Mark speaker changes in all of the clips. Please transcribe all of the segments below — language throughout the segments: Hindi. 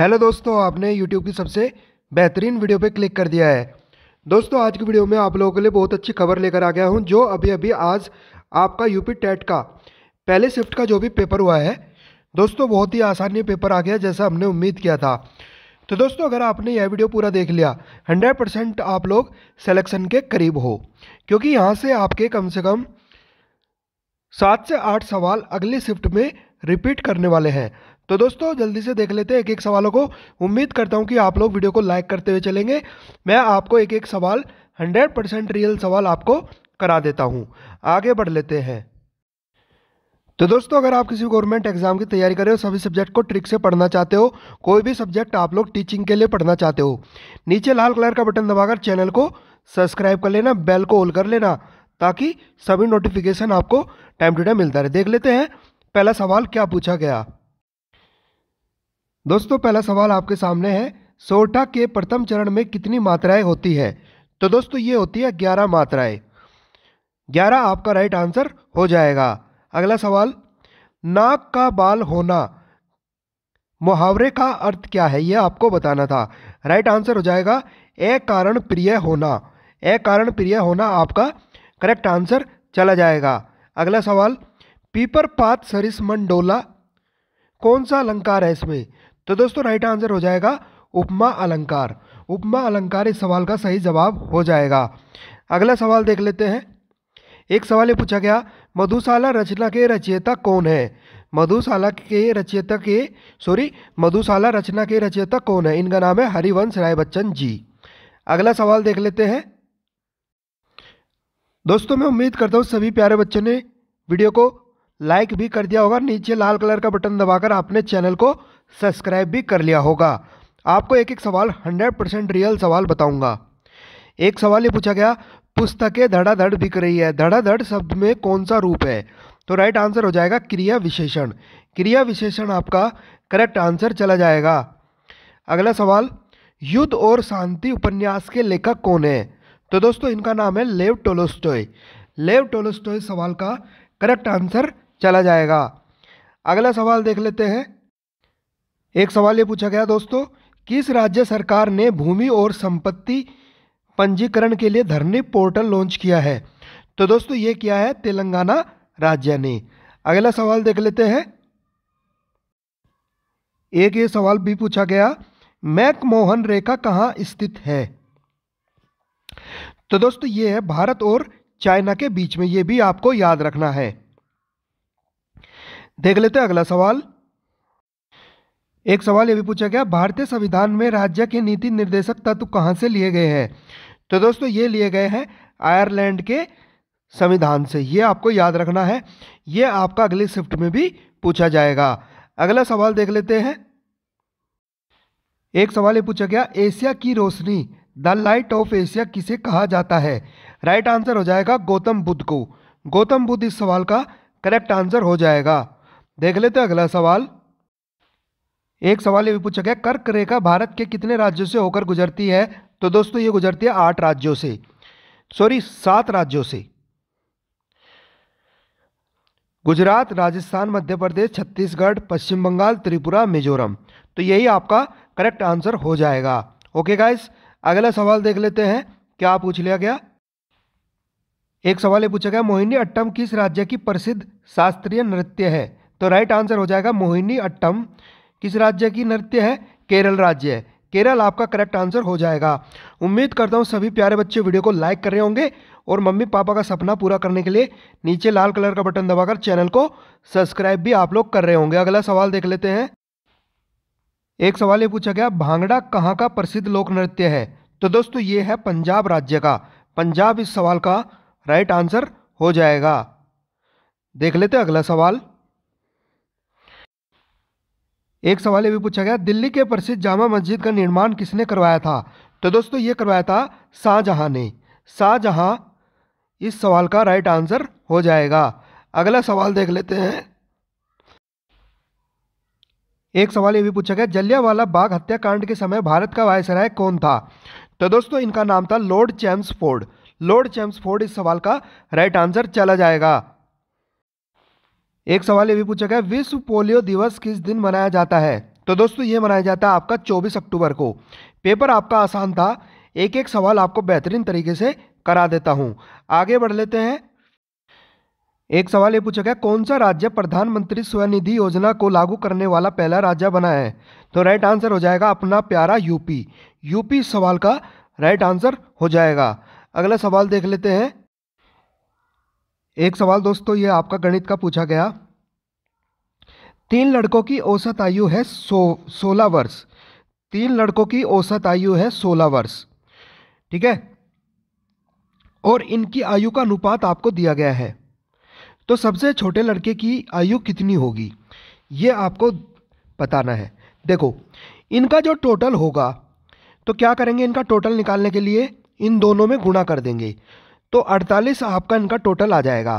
Speaker 1: हेलो दोस्तों आपने यूट्यूब की सबसे बेहतरीन वीडियो पे क्लिक कर दिया है दोस्तों आज की वीडियो में आप लोगों के लिए बहुत अच्छी खबर लेकर आ गया हूँ जो अभी अभी आज आपका यूपी टेट का पहले शिफ्ट का जो भी पेपर हुआ है दोस्तों बहुत ही आसानी पेपर आ गया जैसा हमने उम्मीद किया था तो दोस्तों अगर आपने यह वीडियो पूरा देख लिया हंड्रेड परसेंट आप लोग सेलेक्शन के करीब हो क्योंकि यहाँ से आपके कम से कम सात से आठ सवाल अगले शिफ्ट में रिपीट करने वाले हैं तो दोस्तों जल्दी से देख लेते हैं एक एक सवालों को उम्मीद करता हूँ कि आप लोग वीडियो को लाइक करते हुए चलेंगे मैं आपको एक एक सवाल हंड्रेड परसेंट रियल सवाल आपको करा देता हूँ आगे बढ़ लेते हैं तो दोस्तों अगर आप किसी गवर्नमेंट एग्जाम की तैयारी कर रहे हो सभी सब्जेक्ट को ट्रिक से पढ़ना चाहते हो कोई भी सब्जेक्ट आप लोग टीचिंग के लिए पढ़ना चाहते हो नीचे लाल कलर का बटन दबाकर चैनल को सब्सक्राइब कर लेना बेल को ऑल कर लेना ताकि सभी नोटिफिकेशन आपको टाइम टू टाइम मिलता रहे देख लेते हैं पहला सवाल क्या पूछा गया दोस्तों पहला सवाल आपके सामने है सोटा के प्रथम चरण में कितनी मात्राएं होती है तो दोस्तों ये होती है ग्यारह मात्राएं ग्यारह आपका राइट आंसर हो जाएगा अगला सवाल नाक का बाल होना मुहावरे का अर्थ क्या है यह आपको बताना था राइट आंसर हो जाएगा ए कारण प्रिय होना ए कारण प्रिय होना आपका करेक्ट आंसर चला जाएगा अगला सवाल पीपर पात सरिस मंडोला कौन सा अलंकार है इसमें तो दोस्तों राइट आंसर हो जाएगा उपमा अलंकार उपमा अलंकार इस सवाल का सही जवाब हो जाएगा अगला सवाल देख लेते हैं एक सवाल ये पूछा गया मधुशाला रचना के रचयिता कौन है मधुशाला के रचयिता के सॉरी मधुशाला रचना के रचयिता कौन है इनका नाम है हरिवंश राय बच्चन जी अगला सवाल देख लेते हैं दोस्तों मैं उम्मीद करता हूँ सभी प्यारे बच्चों ने वीडियो को लाइक भी कर दिया होगा नीचे लाल कलर का बटन दबाकर आपने चैनल को सब्सक्राइब भी कर लिया होगा आपको एक एक सवाल हंड्रेड परसेंट रियल सवाल बताऊंगा एक सवाल ये पूछा गया पुस्तकें धड़ाधड़ बिक रही है धड़ाधड़ शब्द में कौन सा रूप है तो राइट आंसर हो जाएगा क्रिया विशेषण क्रिया विशेषण आपका करेक्ट आंसर चला जाएगा अगला सवाल युद्ध और शांति उपन्यास के लेखक कौन है तो दोस्तों इनका नाम है लेव टोलोस्टोय लेव टोलोस्टोय सवाल का करेक्ट आंसर चला जाएगा अगला सवाल देख लेते हैं एक सवाल ये पूछा गया दोस्तों किस राज्य सरकार ने भूमि और संपत्ति पंजीकरण के लिए धरनी पोर्टल लॉन्च किया है तो दोस्तों ये किया है तेलंगाना राज्य ने अगला सवाल देख लेते हैं एक ये सवाल भी पूछा गया मैक मोहन रेखा कहाँ स्थित है तो दोस्तों ये है भारत और चाइना के बीच में ये भी आपको याद रखना है देख लेते हैं अगला सवाल एक सवाल ये भी पूछा गया भारतीय संविधान में राज्य के नीति निर्देशक तत्व कहाँ से लिए गए हैं तो दोस्तों ये लिए गए हैं आयरलैंड के संविधान से ये आपको याद रखना है ये आपका अगले शिफ्ट में भी पूछा जाएगा अगला सवाल देख लेते हैं एक सवाल ये पूछा गया एशिया की रोशनी द लाइट ऑफ एशिया किसे कहा जाता है राइट आंसर हो जाएगा गौतम बुद्ध को गौतम बुद्ध इस सवाल का करेक्ट आंसर हो जाएगा देख लेते हैं अगला सवाल एक सवाल ये भी पूछा गया कर्क रेखा भारत के कितने राज्यों से होकर गुजरती है तो दोस्तों ये गुजरती है आठ राज्यों से सॉरी सात राज्यों से गुजरात राजस्थान मध्य प्रदेश छत्तीसगढ़ पश्चिम बंगाल त्रिपुरा मिजोरम तो यही आपका करेक्ट आंसर हो जाएगा ओके गाइस अगला सवाल देख लेते हैं क्या पूछ लिया गया एक सवाल ये पूछा गया मोहिनी अट्टम किस राज्य की प्रसिद्ध शास्त्रीय नृत्य है तो राइट आंसर हो जाएगा मोहिनी अट्टम किस राज्य की नृत्य है केरल राज्य है केरल आपका करेक्ट आंसर हो जाएगा उम्मीद करता हूँ सभी प्यारे बच्चे वीडियो को लाइक कर रहे होंगे और मम्मी पापा का सपना पूरा करने के लिए नीचे लाल कलर का बटन दबाकर चैनल को सब्सक्राइब भी आप लोग कर रहे होंगे अगला सवाल देख लेते हैं एक सवाल ये पूछा गया भांगड़ा कहाँ का प्रसिद्ध लोक नृत्य है तो दोस्तों ये है पंजाब राज्य का पंजाब इस सवाल का राइट आंसर हो जाएगा देख लेते अगला सवाल एक सवाल ये भी पूछा गया दिल्ली के प्रसिद्ध जामा मस्जिद का निर्माण किसने करवाया था तो दोस्तों ये करवाया था शाहजहाँ ने शाहजहाँ इस सवाल का राइट आंसर हो जाएगा अगला सवाल देख लेते हैं एक सवाल ये भी पूछा गया जलियावाला बाग हत्याकांड के समय भारत का वायसराय कौन था तो दोस्तों इनका नाम था लॉर्ड चैम्स लॉर्ड चैम्स इस सवाल का राइट आंसर चला जाएगा एक सवाल ये भी पूछा गया विश्व पोलियो दिवस किस दिन मनाया जाता है तो दोस्तों ये मनाया जाता है आपका 24 अक्टूबर को पेपर आपका आसान था एक एक सवाल आपको बेहतरीन तरीके से करा देता हूँ आगे बढ़ लेते हैं एक सवाल ये पूछा गया कौन सा राज्य प्रधानमंत्री स्वनिधि योजना को लागू करने वाला पहला राज्य बना है तो राइट आंसर हो जाएगा अपना प्यारा यूपी यूपी सवाल का राइट आंसर हो जाएगा अगला सवाल देख लेते हैं एक सवाल दोस्तों ये आपका गणित का पूछा गया तीन लड़कों की औसत आयु है सो सोलह वर्ष तीन लड़कों की औसत आयु है सोलह वर्ष ठीक है और इनकी आयु का अनुपात आपको दिया गया है तो सबसे छोटे लड़के की आयु कितनी होगी ये आपको बताना है देखो इनका जो टोटल होगा तो क्या करेंगे इनका टोटल निकालने के लिए इन दोनों में गुणा कर देंगे तो 48 आपका इनका टोटल आ जाएगा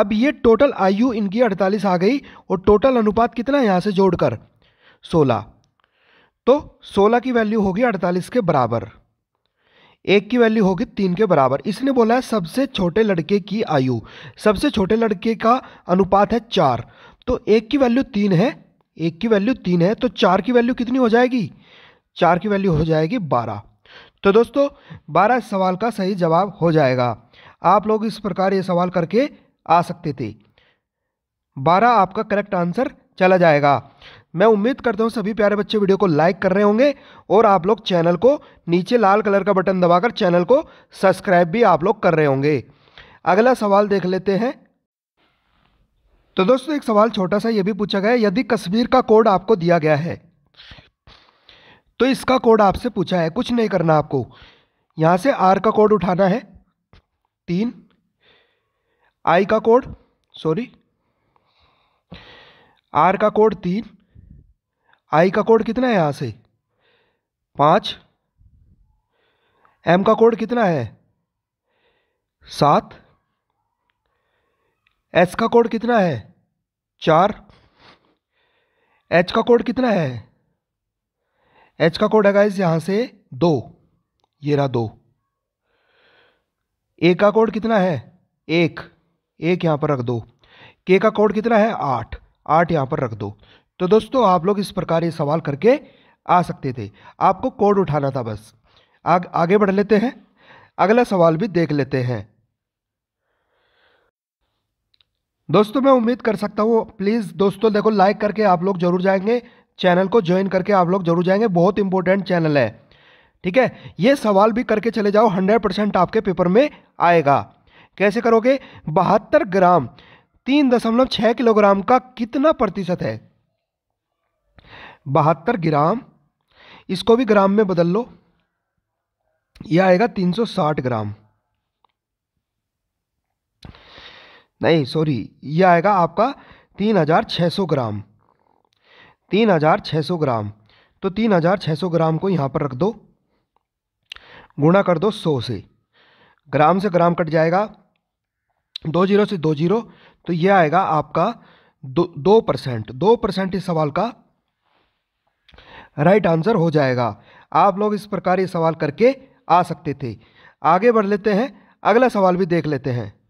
Speaker 1: अब ये टोटल आयु इनकी 48 आ गई और टोटल अनुपात कितना यहाँ से जोड़कर 16 तो 16 की वैल्यू होगी 48 के बराबर एक की वैल्यू होगी तीन के बराबर इसने बोला है सबसे छोटे लड़के की आयु सबसे छोटे लड़के का अनुपात है चार तो एक की वैल्यू तीन है एक की वैल्यू तीन है तो चार की वैल्यू कितनी हो जाएगी चार की वैल्यू हो जाएगी बारह तो दोस्तों बारह सवाल का सही जवाब हो जाएगा आप लोग इस प्रकार ये सवाल करके आ सकते थे बारह आपका करेक्ट आंसर चला जाएगा मैं उम्मीद करता हूँ सभी प्यारे बच्चे वीडियो को लाइक कर रहे होंगे और आप लोग चैनल को नीचे लाल कलर का बटन दबाकर चैनल को सब्सक्राइब भी आप लोग कर रहे होंगे अगला सवाल देख लेते हैं तो दोस्तों एक सवाल छोटा सा ये भी पूछा गया यदि कश्मीर का कोड आपको दिया गया है तो इसका कोड आपसे पूछा है कुछ नहीं करना आपको यहाँ से आर का कोड उठाना है तीन आई का कोड सॉरी आर का कोड तीन आई का कोड कितना है यहाँ से पाँच एम का कोड कितना है सात एस का कोड कितना है चार एच का कोड कितना है एच का कोड है गाइज यहां से दो ये रहा दो ए का कोड कितना है एक एक यहां पर रख दो के का कोड कितना है आठ आठ यहां पर रख दो तो दोस्तों आप लोग इस प्रकार ये सवाल करके आ सकते थे आपको कोड उठाना था बस आग आगे बढ़ लेते हैं अगला सवाल भी देख लेते हैं दोस्तों मैं उम्मीद कर सकता हूँ प्लीज़ दोस्तों देखो लाइक करके आप लोग जरूर जाएंगे चैनल को ज्वाइन करके आप लोग जरूर जाएंगे बहुत इंपॉर्टेंट चैनल है ठीक है ये सवाल भी करके चले जाओ हंड्रेड परसेंट आपके पेपर में आएगा कैसे करोगे बहत्तर ग्राम तीन दशमलव छः किलोग्राम का कितना प्रतिशत है बहत्तर ग्राम इसको भी ग्राम में बदल लो यह आएगा 360 ग्राम नहीं सॉरी यह आएगा आपका 3600 ग्राम तीन हज़ार छः सौ ग्राम तो तीन हज़ार छः सौ ग्राम को यहाँ पर रख दो गुणा कर दो सौ से ग्राम से ग्राम कट जाएगा दो जीरो से दो जीरो तो यह आएगा आपका दो दो परसेंट दो परसेंट इस सवाल का राइट आंसर हो जाएगा आप लोग इस प्रकार ये सवाल करके आ सकते थे आगे बढ़ लेते हैं अगला सवाल भी देख लेते हैं